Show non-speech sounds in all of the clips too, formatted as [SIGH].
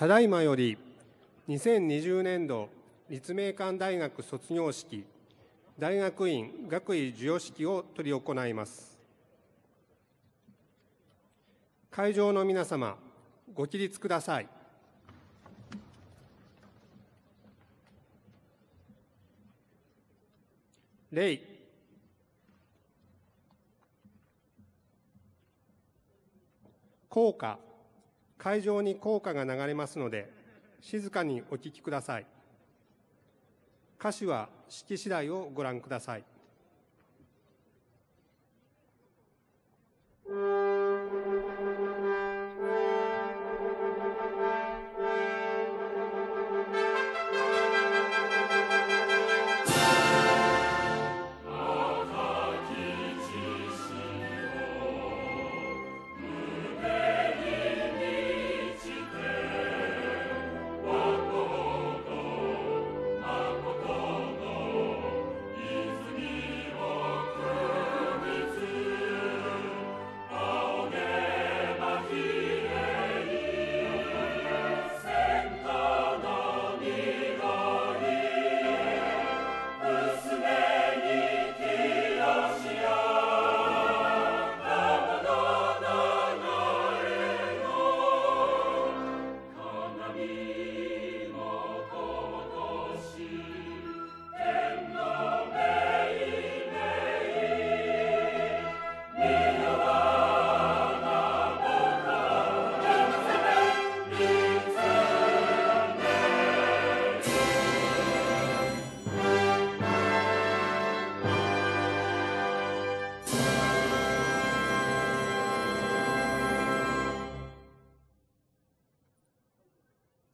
ただいまより2020年度立命館大学卒業式大学院学位授与式を執り行います会場の皆様ご起立ください礼校歌会場に効果が流れますので、静かにお聴きください。歌詞は式次第をご覧ください。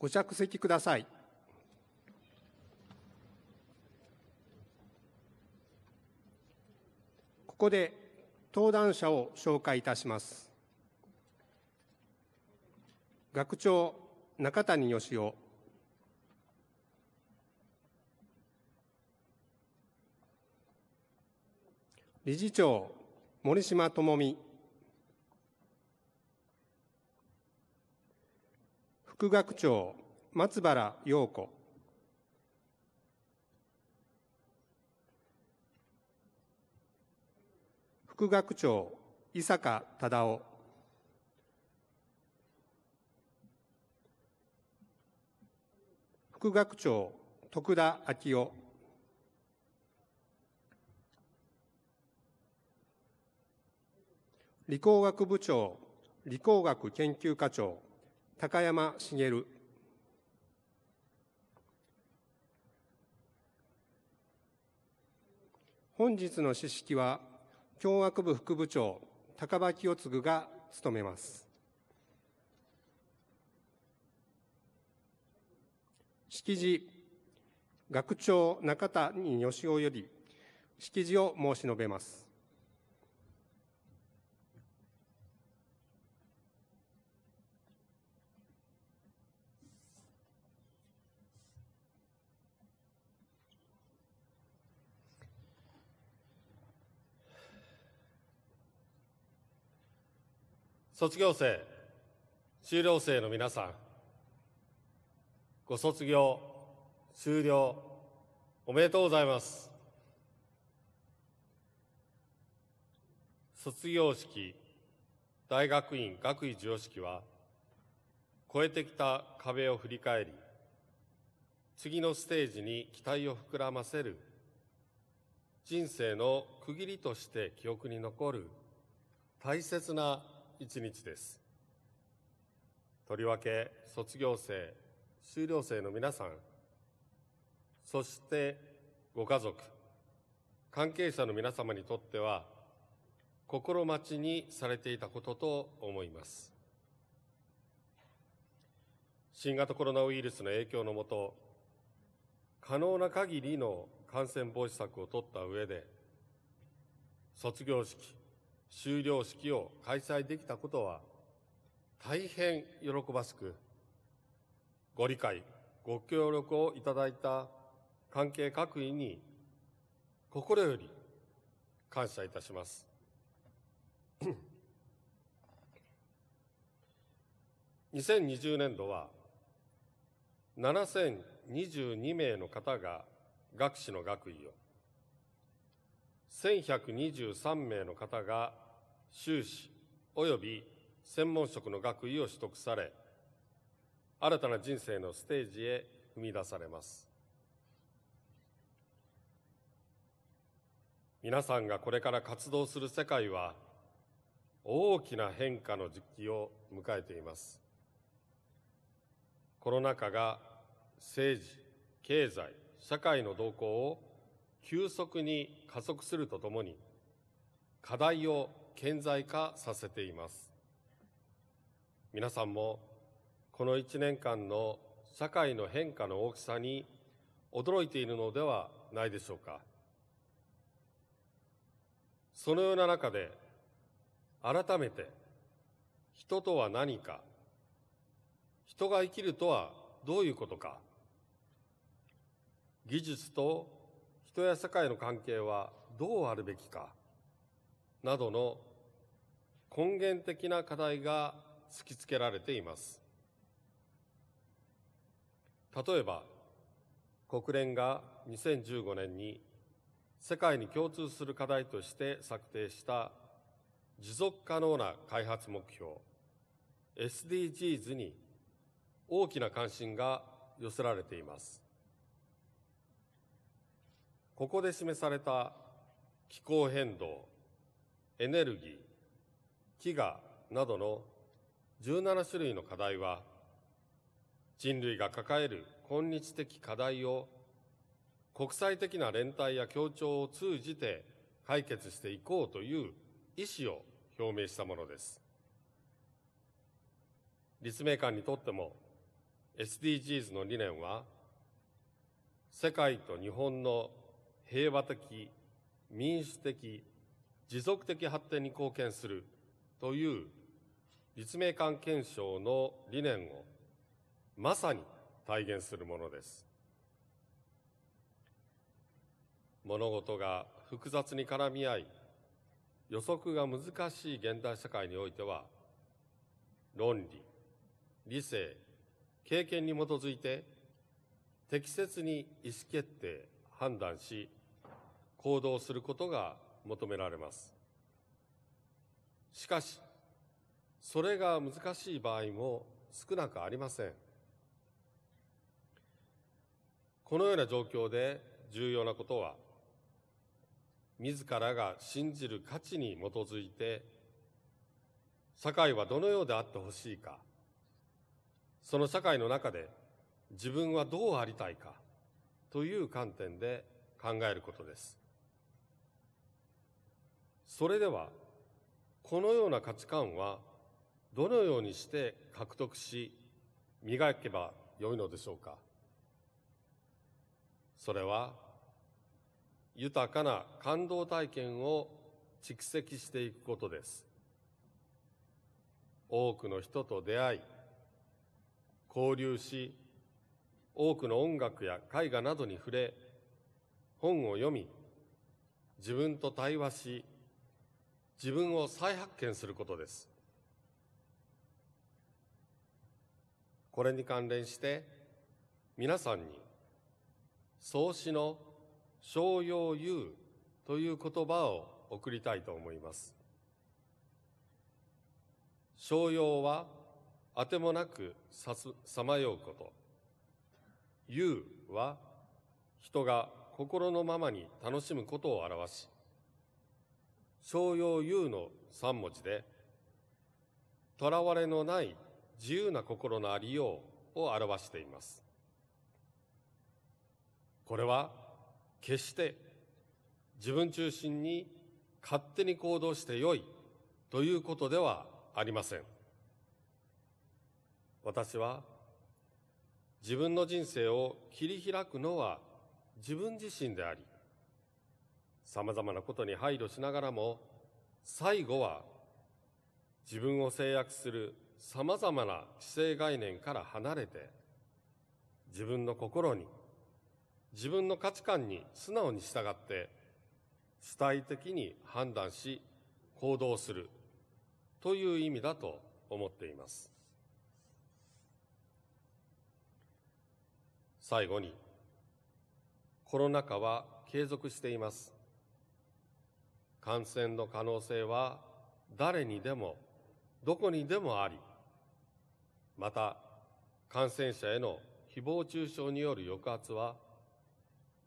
ご着席ください。ここで登壇者を紹介いたします。学長中谷義雄理事長森島智美副学長松原陽子副学長伊坂忠夫副学長徳田昭夫理工学部長理工学研究課長高山茂本日の詩式は教学部副部長高場清次が務めます式辞学長中谷義雄より式辞を申し述べます卒業生、修了生の皆さん、ご卒業、修了、おめでとうございます。卒業式、大学院学位授与式は、超えてきた壁を振り返り、次のステージに期待を膨らませる、人生の区切りとして記憶に残る大切な一日です。とりわけ卒業生、修了生の皆さん、そしてご家族、関係者の皆様にとっては、心待ちにされていたことと思います。新型コロナウイルスの影響のもと、可能な限りの感染防止策を取った上で、卒業式、終了式を開催できたことは大変喜ばしく、ご理解、ご協力をいただいた関係各位に心より感謝いたします。2020 [CLEARS THROAT] 年度は7022名の方が学士の学位を1123名の方が修士及び専門職の学位を取得され新たな人生のステージへ踏み出されます皆さんがこれから活動する世界は大きな変化の時期を迎えていますコロナ禍が政治経済社会の動向を急速に加速するとともに、課題を顕在化させています。皆さんも、この1年間の社会の変化の大きさに驚いているのではないでしょうか。そのような中で、改めて、人とは何か、人が生きるとはどういうことか、技術と人や社会の関係はどうあるべきかなどの根源的な課題が突きつけられています例えば国連が2015年に世界に共通する課題として策定した持続可能な開発目標 SDGs に大きな関心が寄せられていますここで示された気候変動、エネルギー、飢餓などの17種類の課題は、人類が抱える今日的課題を国際的な連帯や協調を通じて解決していこうという意思を表明したものです。立命館にとっても SDGs の理念は世界と日本の平和的、民主的、持続的発展に貢献するという立命館憲章の理念をまさに体現するものです。物事が複雑に絡み合い予測が難しい現代社会においては論理理性経験に基づいて適切に意思決定判断し行動することが求められます。しかし、それが難しい場合も少なくありません。このような状況で重要なことは、自らが信じる価値に基づいて、社会はどのようであってほしいか、その社会の中で自分はどうありたいかという観点で考えることです。それではこのような価値観はどのようにして獲得し磨けばよいのでしょうかそれは豊かな感動体験を蓄積していくことです多くの人と出会い交流し多くの音楽や絵画などに触れ本を読み自分と対話し自分を再発見することです。これに関連して皆さんに創始の商用優という言葉を送りたいと思います。商用はあてもなくさまようこと。優は人が心のままに楽しむことを表し、商用 U の3文字で、とらわれのない自由な心のありようを表しています。これは決して自分中心に勝手に行動してよいということではありません。私は自分の人生を切り開くのは自分自身であり、さまざまなことに配慮しながらも、最後は自分を制約するさまざまな既成概念から離れて、自分の心に、自分の価値観に素直に従って、主体的に判断し、行動するという意味だと思っています。最後に、コロナ禍は継続しています。感染の可能性は誰にでもどこにでもありまた感染者への誹謗中傷による抑圧は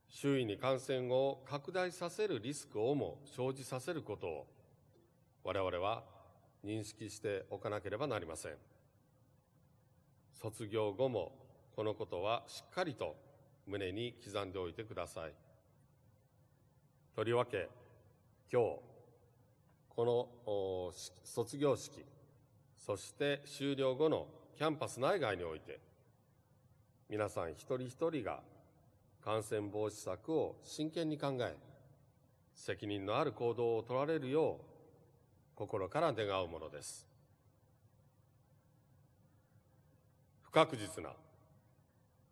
周囲に感染を拡大させるリスクをも生じさせることを我々は認識しておかなければなりません卒業後もこのことはしっかりと胸に刻んでおいてくださいとりわけ今日、この卒業式、そして終了後のキャンパス内外において、皆さん一人一人が感染防止策を真剣に考え、責任のある行動を取られるよう、心から願うものです。不確実な、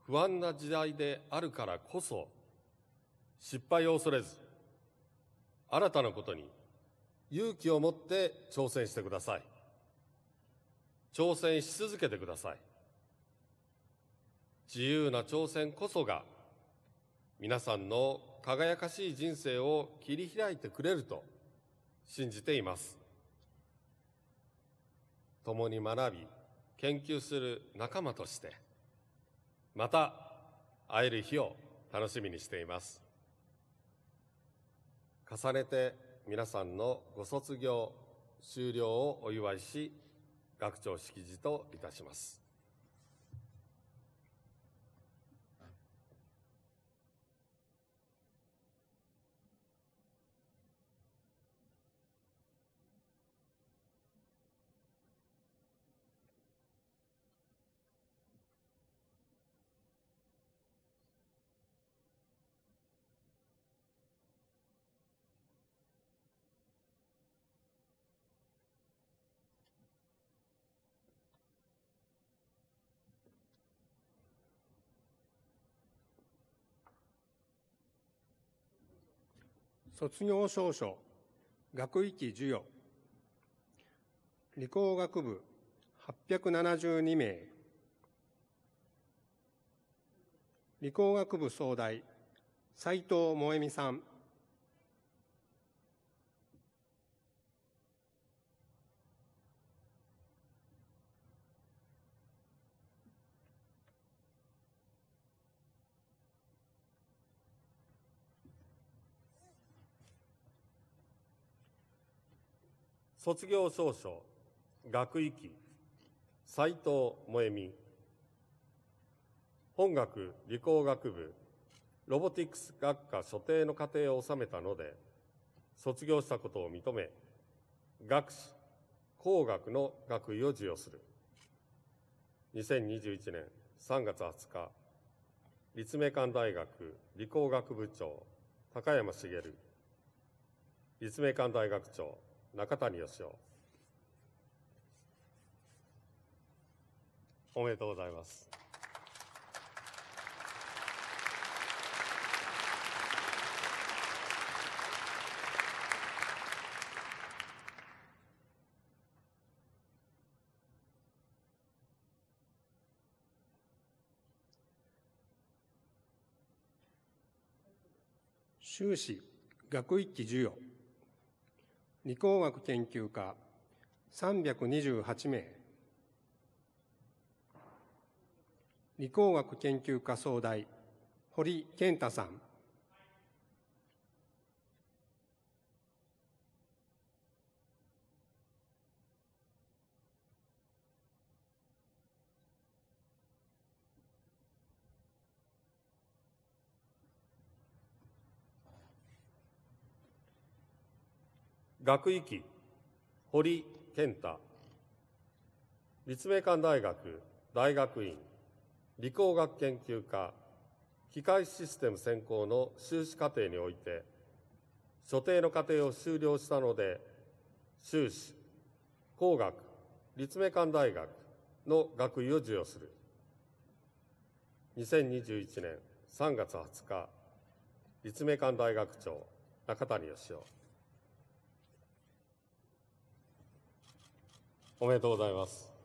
不安な時代であるからこそ、失敗を恐れず、新たなことに勇気を持って挑戦してください。挑戦し続けてください。自由な挑戦こそが皆さんの輝かしい人生を切り開いてくれると信じています。共に学び、研究する仲間として、また会える日を楽しみにしています。重ねて皆さんのご卒業、終了をお祝いし、学長式辞といたします。卒業証書、学域授与、理工学部872名、理工学部総大斎藤萌美さん、卒業証書学位記斎藤萌美本学理工学部ロボティクス学科所定の課程を収めたので卒業したことを認め学士工学の学位を授与する2021年3月20日立命館大学理工学部長高山茂立命館大学長中谷義雄。おめでとうございます。修士学一期授与理工学研究家328名理工学研究科総代堀健太さん学域堀健太立命館大学大学院理工学研究科機械システム専攻の修士課程において所定の課程を修了したので修士工学立命館大学の学位を授与する2021年3月20日立命館大学長中谷義雄おめでとうございます。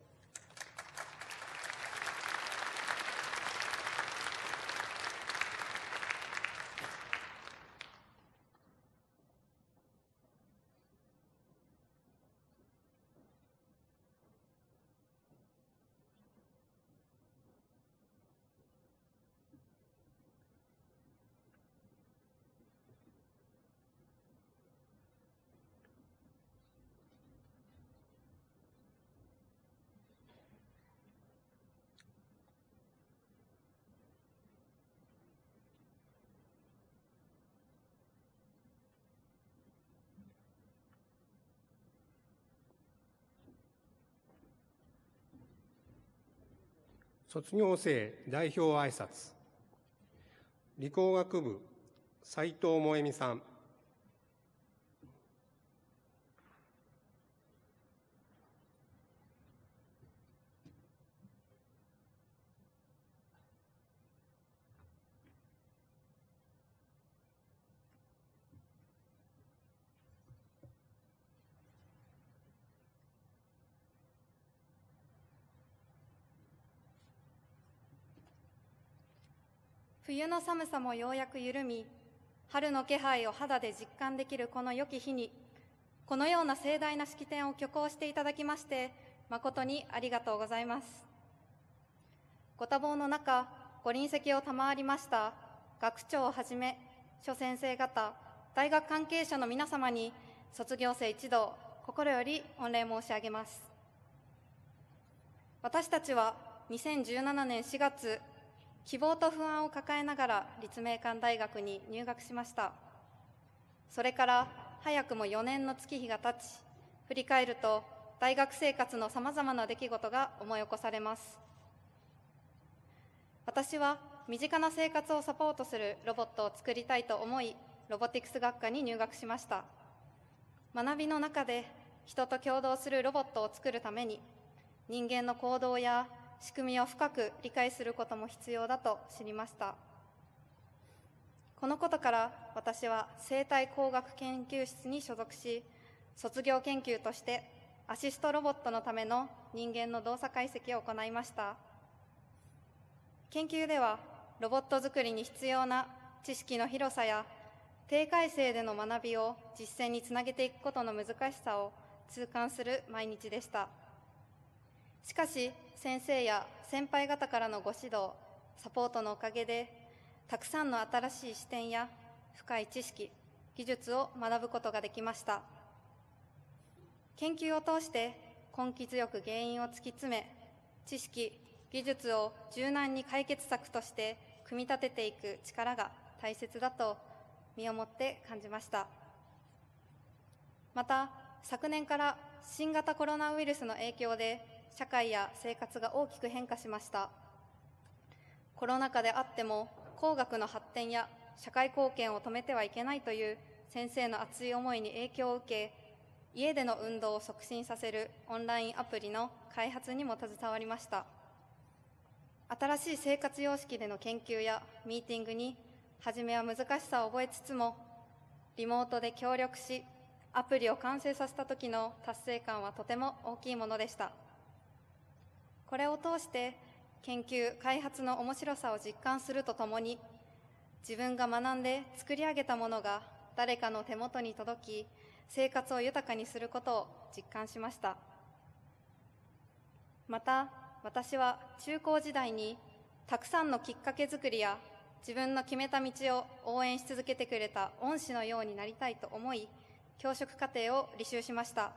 卒業生代表挨拶理工学部斉藤萌美さん冬の寒さもようやく緩み春の気配を肌で実感できるこの良き日にこのような盛大な式典を挙行していただきまして誠にありがとうございますご多忙の中ご臨席を賜りました学長をはじめ諸先生方大学関係者の皆様に卒業生一同心より御礼申し上げます私たちは2017年4月希望と不安を抱えながら立命館大学に入学しましたそれから早くも4年の月日が経ち振り返ると大学生活のさまざまな出来事が思い起こされます私は身近な生活をサポートするロボットを作りたいと思いロボティクス学科に入学しました学びの中で人と共同するロボットを作るために人間の行動や仕組みを深く理解することも必要だと知りましたこのことから私は生態工学研究室に所属し卒業研究としてアシストロボットのための人間の動作解析を行いました研究ではロボット作りに必要な知識の広さや低回正での学びを実践につなげていくことの難しさを痛感する毎日でした。しかし先生や先輩方からのご指導サポートのおかげでたくさんの新しい視点や深い知識技術を学ぶことができました研究を通して根気強く原因を突き詰め知識技術を柔軟に解決策として組み立てていく力が大切だと身をもって感じましたまた昨年から新型コロナウイルスの影響で社会や生活が大きく変化しましたコロナ禍であっても工学の発展や社会貢献を止めてはいけないという先生の熱い思いに影響を受け家での運動を促進させるオンラインアプリの開発にも携わりました新しい生活様式での研究やミーティングに初めは難しさを覚えつつもリモートで協力しアプリを完成させた時の達成感はとても大きいものでした。これを通して研究開発の面白さを実感するとともに自分が学んで作り上げたものが誰かの手元に届き生活を豊かにすることを実感しましたまた私は中高時代にたくさんのきっかけ作りや自分の決めた道を応援し続けてくれた恩師のようになりたいと思い教職課程を履修しました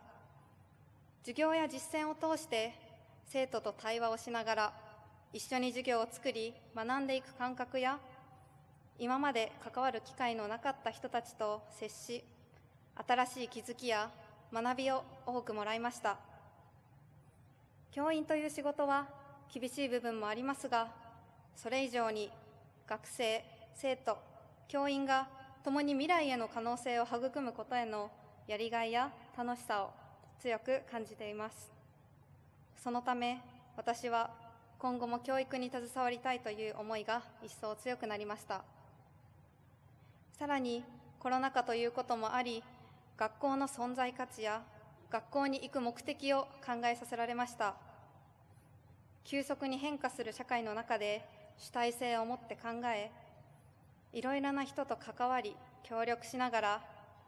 授業や実践を通して生徒と対話をしながら一緒に授業を作り学んでいく感覚や今まで関わる機会のなかった人たちと接し新しい気づきや学びを多くもらいました教員という仕事は厳しい部分もありますがそれ以上に学生生徒教員が共に未来への可能性を育むことへのやりがいや楽しさを強く感じていますそのため私は今後も教育に携わりたいという思いが一層強くなりましたさらにコロナ禍ということもあり学校の存在価値や学校に行く目的を考えさせられました急速に変化する社会の中で主体性を持って考えいろいろな人と関わり協力しながら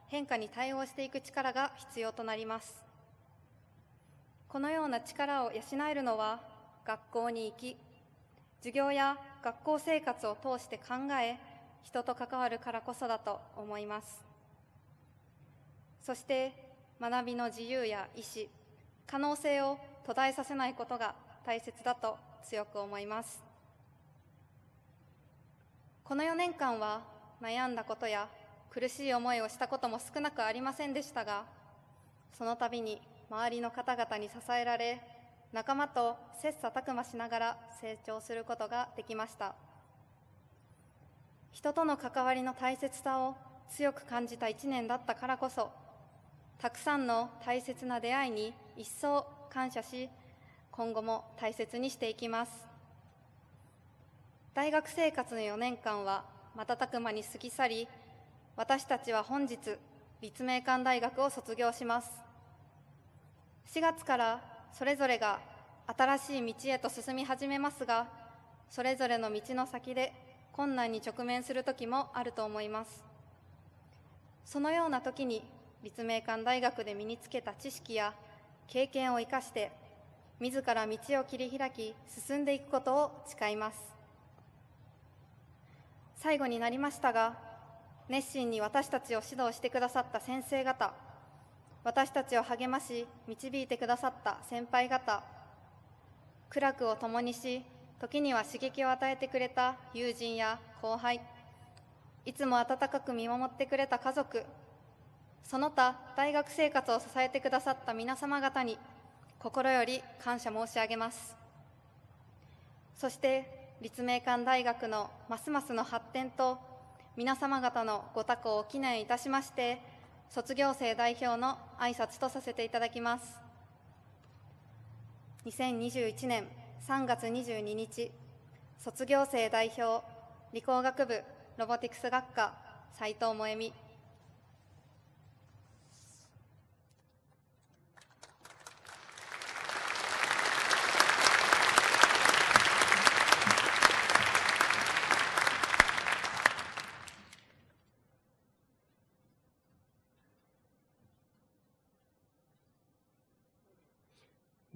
変化に対応していく力が必要となりますこのような力を養えるのは学校に行き授業や学校生活を通して考え人と関わるからこそだと思いますそして学びの自由や意思可能性を途絶えさせないことが大切だと強く思いますこの4年間は悩んだことや苦しい思いをしたことも少なくありませんでしたがその度に周りの方々に支えられ仲間と切磋琢磨しながら成長することができました人との関わりの大切さを強く感じた1年だったからこそたくさんの大切な出会いに一層感謝し今後も大切にしていきます大学生活の4年間は瞬く間に過ぎ去り私たちは本日立命館大学を卒業します4月からそれぞれが新しい道へと進み始めますがそれぞれの道の先で困難に直面する時もあると思いますそのような時に立命館大学で身につけた知識や経験を生かして自ら道を切り開き進んでいくことを誓います最後になりましたが熱心に私たちを指導してくださった先生方私たちを励まし導いてくださった先輩方苦楽を共にし時には刺激を与えてくれた友人や後輩いつも温かく見守ってくれた家族その他大学生活を支えてくださった皆様方に心より感謝申し上げますそして立命館大学のますますの発展と皆様方のご多幸を祈念いたしまして卒業生代表の挨拶とさせていただきます2021年3月22日卒業生代表理工学部ロボティクス学科斉藤萌美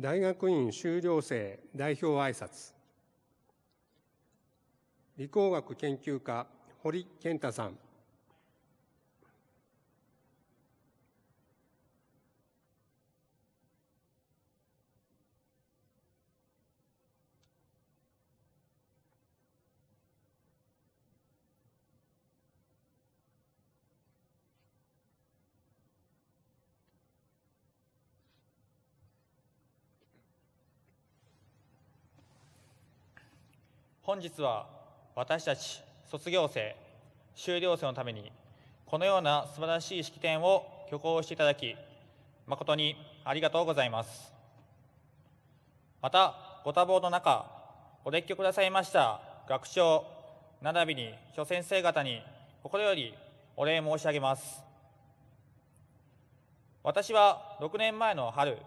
大学院修了生代表挨拶理工学研究科堀健太さん本日は私たち卒業生修了生のためにこのような素晴らしい式典を挙行していただき誠にありがとうございますまたご多忙の中お列挙くださいました学長並びに諸先生方に心よりお礼申し上げます私は6年前の春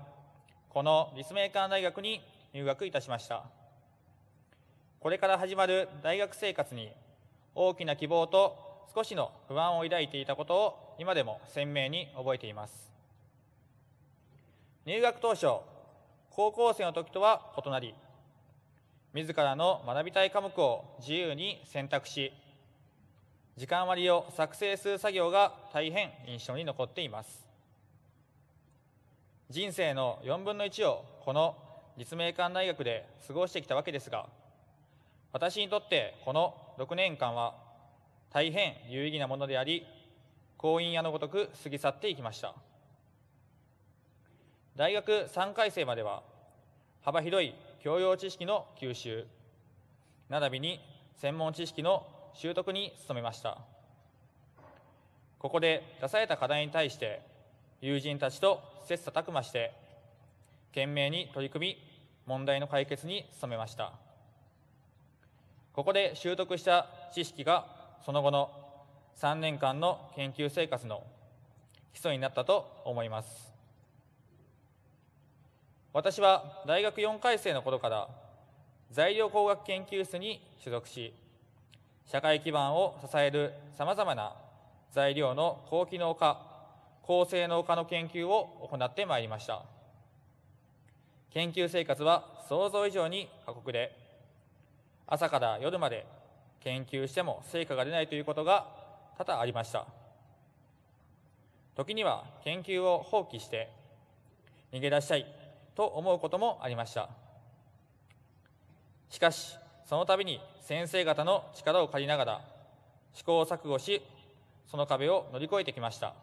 この立命館大学に入学いたしましたこれから始まる大学生活に大きな希望と少しの不安を抱いていたことを今でも鮮明に覚えています入学当初高校生の時とは異なり自らの学びたい科目を自由に選択し時間割を作成する作業が大変印象に残っています人生の4分の1をこの立命館大学で過ごしてきたわけですが私にとってこの6年間は大変有意義なものであり、婚姻屋のごとく過ぎ去っていきました。大学3回生までは、幅広い教養知識の吸収、並びに専門知識の習得に努めました。ここで出された課題に対して、友人たちと切磋琢磨して、懸命に取り組み、問題の解決に努めました。ここで習得した知識がその後の3年間の研究生活の基礎になったと思います私は大学4回生の頃から材料工学研究室に所属し社会基盤を支えるさまざまな材料の高機能化高性能化の研究を行ってまいりました研究生活は想像以上に過酷で朝から夜まで研究しても成果が出ないということが多々ありました時には研究を放棄して逃げ出したいと思うこともありましたしかしその度に先生方の力を借りながら試行錯誤しその壁を乗り越えてきました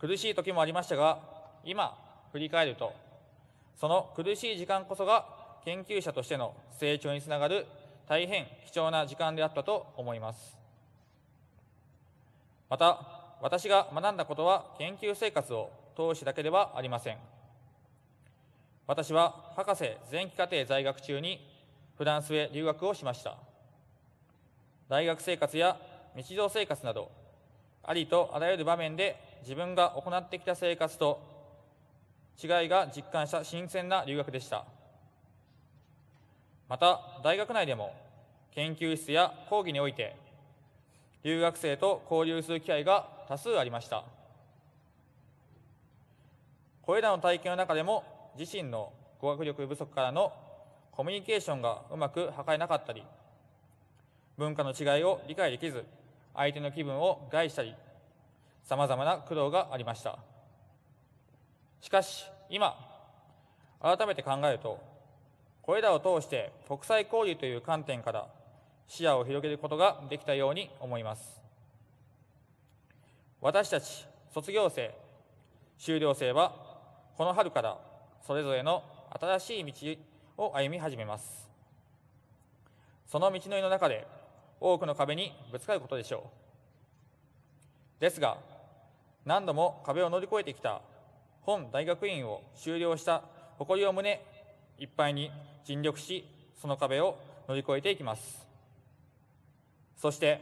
苦しい時もありましたが今振り返るとその苦しい時間こそが研究者としての成長につながる大変貴重な時間であったと思います。また、私が学んだことは研究生活を通してだけではありません。私は博士前期課程在学中にフランスへ留学をしました。大学生活や日常生活など、ありとあらゆる場面で自分が行ってきた生活と違いが実感した新鮮な留学でした。また大学内でも研究室や講義において留学生と交流する機会が多数ありましたこれらの体験の中でも自身の語学力不足からのコミュニケーションがうまく図れなかったり文化の違いを理解できず相手の気分を害したりさまざまな苦労がありましたしかし今改めて考えるとこれらを通して国際交流という観点から視野を広げることができたように思います。私たち卒業生、修了生はこの春からそれぞれの新しい道を歩み始めます。その道のりの中で多くの壁にぶつかることでしょう。ですが、何度も壁を乗り越えてきた本大学院を修了した誇りを胸いっぱいに尽力し、その壁を乗り越えていきます。そして、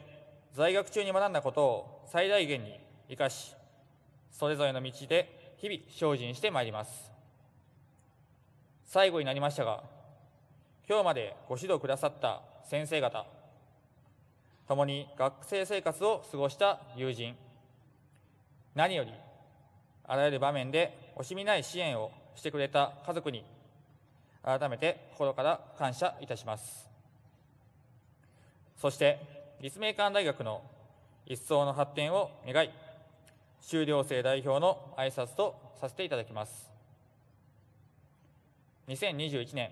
在学中に学んだことを最大限に生かし、それぞれの道で日々精進してまいります。最後になりましたが、今日までご指導くださった先生方、共に学生生活を過ごした友人、何より、あらゆる場面で惜しみない支援をしてくれた家族に改めて心から感謝いたしますそして立命館大学の一層の発展を願い修了生代表の挨拶とさせていただきます2021年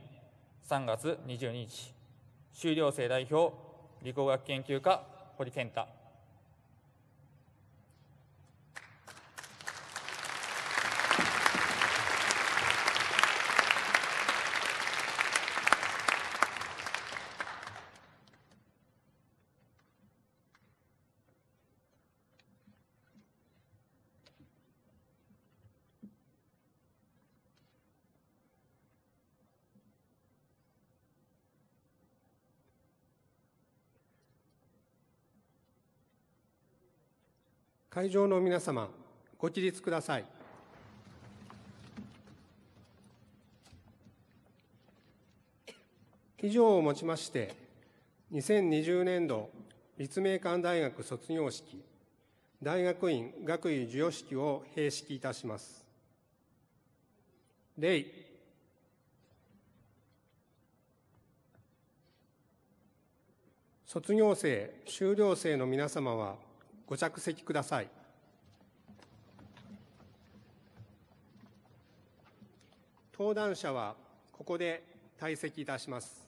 3月22日修了生代表理工学研究科堀健太会場の皆様、ご起立ください。以上をもちまして、2020年度立命館大学卒業式、大学院学位授与式を閉式いたします。礼。卒業生、修了生の皆様は、ご着席ください。登壇者はここで退席いたします。